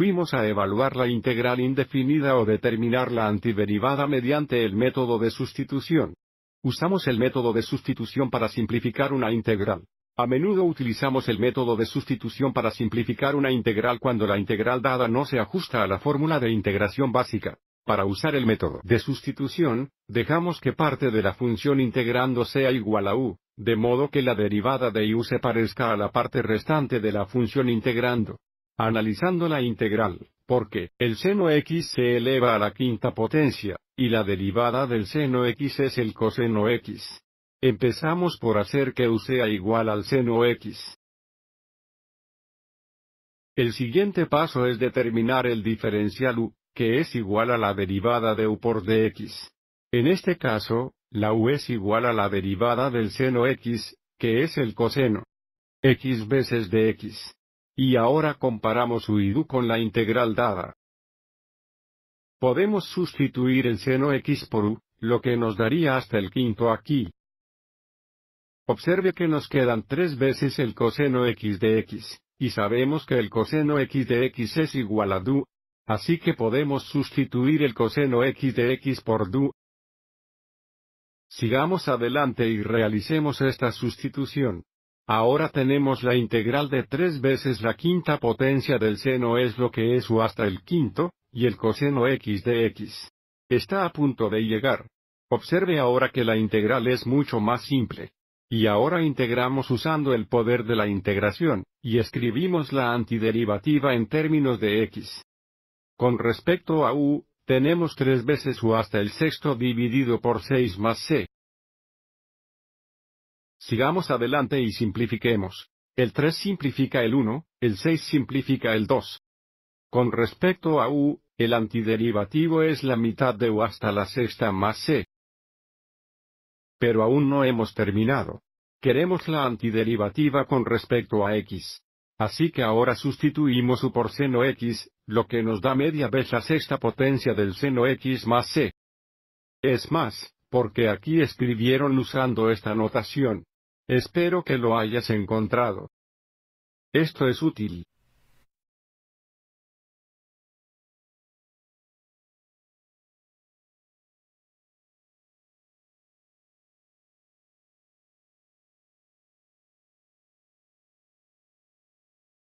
fuimos a evaluar la integral indefinida o determinar la antiderivada mediante el método de sustitución. Usamos el método de sustitución para simplificar una integral. A menudo utilizamos el método de sustitución para simplificar una integral cuando la integral dada no se ajusta a la fórmula de integración básica. Para usar el método de sustitución, dejamos que parte de la función integrando sea igual a u, de modo que la derivada de u se parezca a la parte restante de la función integrando. Analizando la integral, porque el seno x se eleva a la quinta potencia, y la derivada del seno x es el coseno x. Empezamos por hacer que u sea igual al seno x. El siguiente paso es determinar el diferencial u, que es igual a la derivada de u por dx. En este caso, la u es igual a la derivada del seno x, que es el coseno x veces dx. Y ahora comparamos y du con la integral dada. Podemos sustituir el seno x por u, lo que nos daría hasta el quinto aquí. Observe que nos quedan tres veces el coseno x de x, y sabemos que el coseno x de x es igual a du, así que podemos sustituir el coseno x de x por du. Sigamos adelante y realicemos esta sustitución. Ahora tenemos la integral de tres veces la quinta potencia del seno es lo que es u hasta el quinto, y el coseno x de x. Está a punto de llegar. Observe ahora que la integral es mucho más simple. Y ahora integramos usando el poder de la integración, y escribimos la antiderivativa en términos de x. Con respecto a u, tenemos tres veces u hasta el sexto dividido por 6 más c, Sigamos adelante y simplifiquemos. El 3 simplifica el 1, el 6 simplifica el 2. Con respecto a U, el antiderivativo es la mitad de U hasta la sexta más C. Pero aún no hemos terminado. Queremos la antiderivativa con respecto a X. Así que ahora sustituimos U por seno X, lo que nos da media vez la sexta potencia del seno X más C. Es más, porque aquí escribieron usando esta notación, Espero que lo hayas encontrado. Esto es útil,